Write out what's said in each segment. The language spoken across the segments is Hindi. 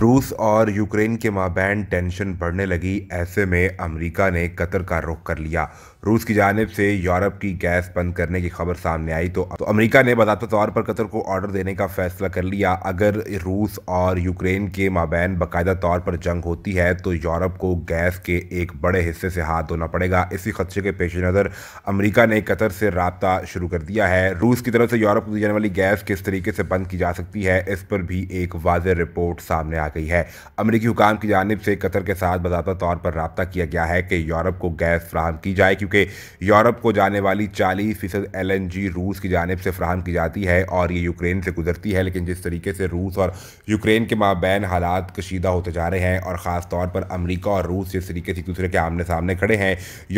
रूस और यूक्रेन के माबैन टेंशन बढ़ने लगी ऐसे में अमेरिका ने कतर का रुख कर लिया रूस की जानब से यूरोप की गैस बंद करने की खबर सामने आई तो, तो अमेरिका ने बताते तौर पर कतर को ऑर्डर देने का फैसला कर लिया अगर रूस और यूक्रेन के माबैन बाकायदा तौर पर जंग होती है तो यूरोप को गैस के एक बड़े हिस्से से हाथ धोना पड़ेगा इसी खदशे के पेश नज़र अमरीका ने कतर से रबता शुरू कर दिया है रूस की तरफ से यूरोप को दी जाने वाली गैस किस तरीके से बंद की जा सकती है इस पर भी एक वाज रिपोर्ट सामने आई आ गई है अमरीकी हुकाम की जानब से कतर के साथ बाजाबा तौर पर रबता किया गया है कि यूरोप को गैस फ्राहम की जाए क्योंकि यूरोप को जाने वाली चालीस फीसद एल एन जी रूस की जानब से फ्राहम की जाती है और ये यूक्रेन से गुजरती है लेकिन जिस तरीके से रूस और यूक्रेन के माबैन हालात कशीदा होते जा रहे हैं और ख़ास तौर पर अमरीका और रूस जिस तरीके से एक दूसरे के आमने सामने खड़े हैं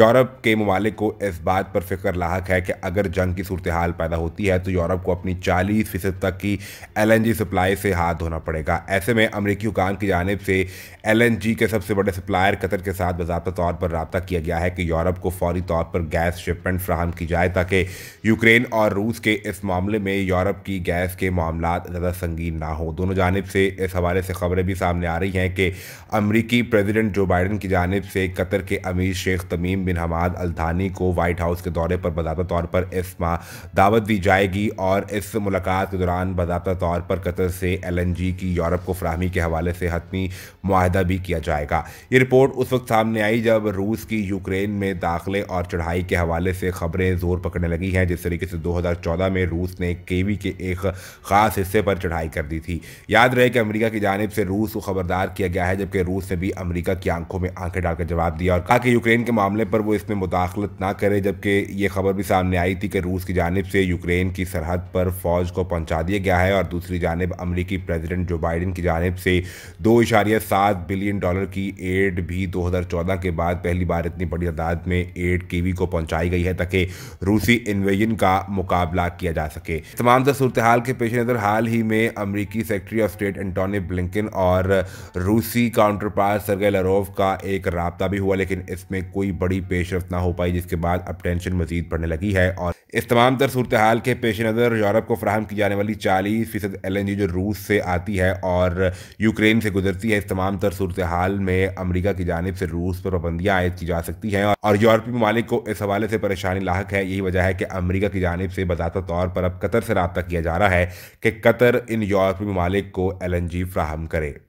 यूरोप के ममालिक को इस बात पर फिक्र लाक है कि अगर जंग की सूरत हाल पैदा होती है तो यूरोप को अपनी चालीस फीसद तक की एल एन जी सप्लाई से हाथ धोना पड़ेगा ऐसे में अमरीका अमेरिकी हुकाम की जानब से एल के सबसे बड़े सप्लायर कतर के साथ बाबा तौर पर रबता किया गया है कि यूरोप को फौरी तौर पर गैस शिपमेंट फ्राहम की जाए ताकि यूक्रेन और रूस के इस मामले में यूरोप की गैस के मामला ज़्यादा संगीन ना हो दोनों जानब से इस हवाले से खबरें भी सामने आ रही हैं कि अमरीकी प्रेजिडेंट जो बाइडन की जानब से कतर के अमीर शेख तमीम बिन हमाद अल्थानी को वाइट हाउस के दौरे पर बाबा तौर पर इस माह दावत दी जाएगी और इस मुलाकात के दौरान बाबा तौर पर कतर से एल की यूरोप को फ्राहमी के हवाले से हतमी माहदा भी किया जाएगा ये रिपोर्ट उस वक्त सामने आई जब रूस की यूक्रेन में दाखिले और चढ़ाई के हवाले से खबरें जोर पकड़ने लगी हैं जिस तरीके से 2014 में रूस ने केवी के एक ख़ास हिस्से पर चढ़ाई कर दी थी याद रहे कि अमरीका की जानब से रूस को खबरदार किया गया है जबकि रूस ने भी अमरीका की आंखों में आंखें डालकर जवाब दिया और कहा कि यूक्रेन के मामले पर वो इसमें मुदाखलत ना करे जबकि ये खबर भी सामने आई थी कि रूस की जानब से यूक्रेन की सरहद पर फौज को पहुंचा दिया गया है और दूसरी जानब अमरीकी प्रेजिडेंट जो बाइडन की जानब से दो इशारिया सात बिलियन डॉलर की एड भी 2014 के बाद पहली बार इतनी बड़ी तादाद में एड केवी को पहुंचाई गई है ताकि रूसी इन्वेजन का मुकाबला किया जा सके तमाम तर सूरत हाल के पेश नज़र हाल ही में अमरीकी secretary of state Antony Blinken और रूसी काउंटर पार्ट सरगे लरोव का एक रबता भी हुआ लेकिन इसमें कोई बड़ी पेशरफ ना हो पाई जिसके बाद अब टेंशन मजीद बढ़ने लगी है और इस तमाम तर सूरत हाल के पेश नज़र यूरोप को फ्राहम की जाने वाली चालीस फीसद एल एन जी जो रूस से आती है और यू यूक्रेन से गुजरती है इस तमाम तर सूरत हाल में अमरीका की जानब से रूस पर पाबंदियाँ आयद की जा सकती हैं और यूरोपीय ममालिक को इस हवाले से परेशानी लाक है यही वजह है कि अमरीका की जानब से बजाता तौर पर अब कतर से रबता किया जा रहा है कि कतर इन यूरोपीय ममालिक को एल एन जी फ्राहम करे